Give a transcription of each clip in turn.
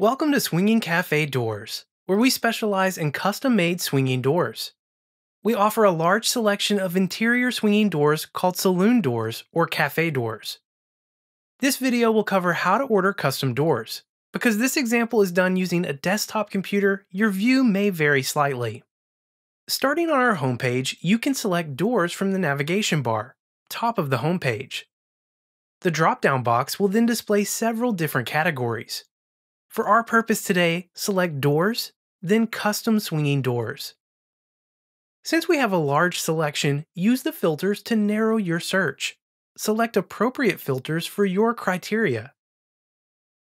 Welcome to Swinging Cafe Doors, where we specialize in custom made swinging doors. We offer a large selection of interior swinging doors called saloon doors or cafe doors. This video will cover how to order custom doors. Because this example is done using a desktop computer, your view may vary slightly. Starting on our homepage, you can select doors from the navigation bar, top of the homepage. The drop-down box will then display several different categories. For our purpose today, select Doors, then Custom Swinging Doors. Since we have a large selection, use the filters to narrow your search. Select appropriate filters for your criteria.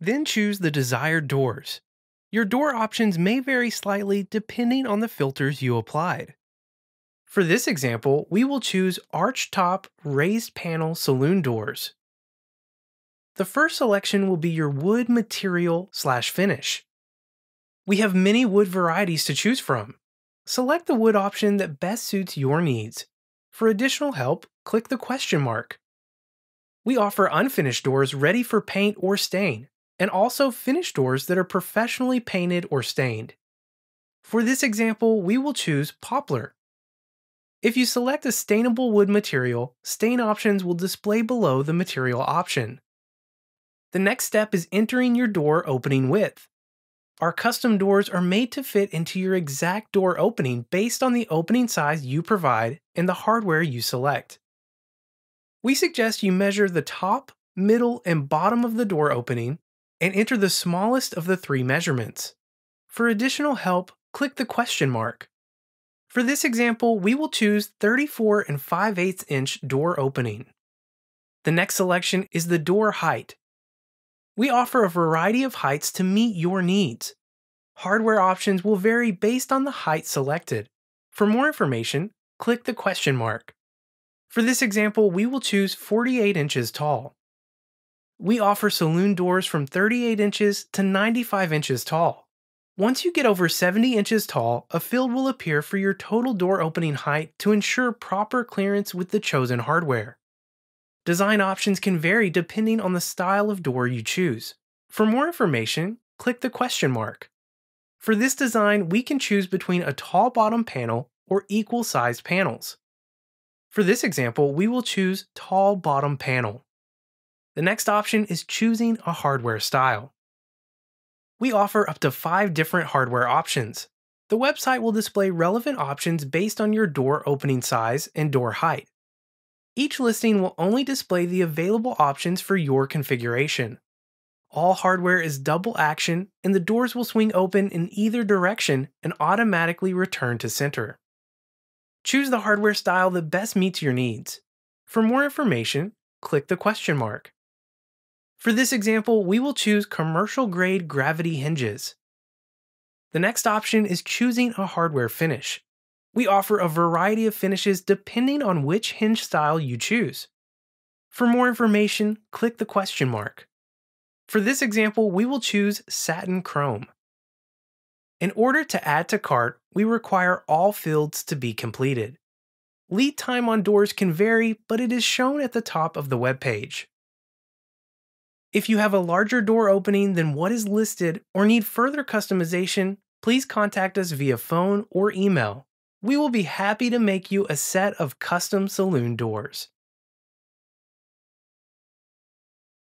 Then choose the desired doors. Your door options may vary slightly depending on the filters you applied. For this example, we will choose arch top raised panel saloon doors. The first selection will be your wood material slash finish. We have many wood varieties to choose from. Select the wood option that best suits your needs. For additional help, click the question mark. We offer unfinished doors ready for paint or stain, and also finished doors that are professionally painted or stained. For this example, we will choose poplar. If you select a stainable wood material, stain options will display below the material option. The next step is entering your door opening width. Our custom doors are made to fit into your exact door opening based on the opening size you provide and the hardware you select. We suggest you measure the top, middle, and bottom of the door opening and enter the smallest of the three measurements. For additional help, click the question mark. For this example, we will choose 34 and 5 8 inch door opening. The next selection is the door height, we offer a variety of heights to meet your needs. Hardware options will vary based on the height selected. For more information, click the question mark. For this example, we will choose 48 inches tall. We offer saloon doors from 38 inches to 95 inches tall. Once you get over 70 inches tall, a field will appear for your total door opening height to ensure proper clearance with the chosen hardware. Design options can vary depending on the style of door you choose. For more information, click the question mark. For this design, we can choose between a tall bottom panel or equal sized panels. For this example, we will choose tall bottom panel. The next option is choosing a hardware style. We offer up to five different hardware options. The website will display relevant options based on your door opening size and door height. Each listing will only display the available options for your configuration. All hardware is double action and the doors will swing open in either direction and automatically return to center. Choose the hardware style that best meets your needs. For more information, click the question mark. For this example, we will choose commercial grade gravity hinges. The next option is choosing a hardware finish. We offer a variety of finishes depending on which hinge style you choose. For more information, click the question mark. For this example, we will choose satin chrome. In order to add to cart, we require all fields to be completed. Lead time on doors can vary, but it is shown at the top of the web page. If you have a larger door opening than what is listed or need further customization, please contact us via phone or email. We will be happy to make you a set of custom saloon doors.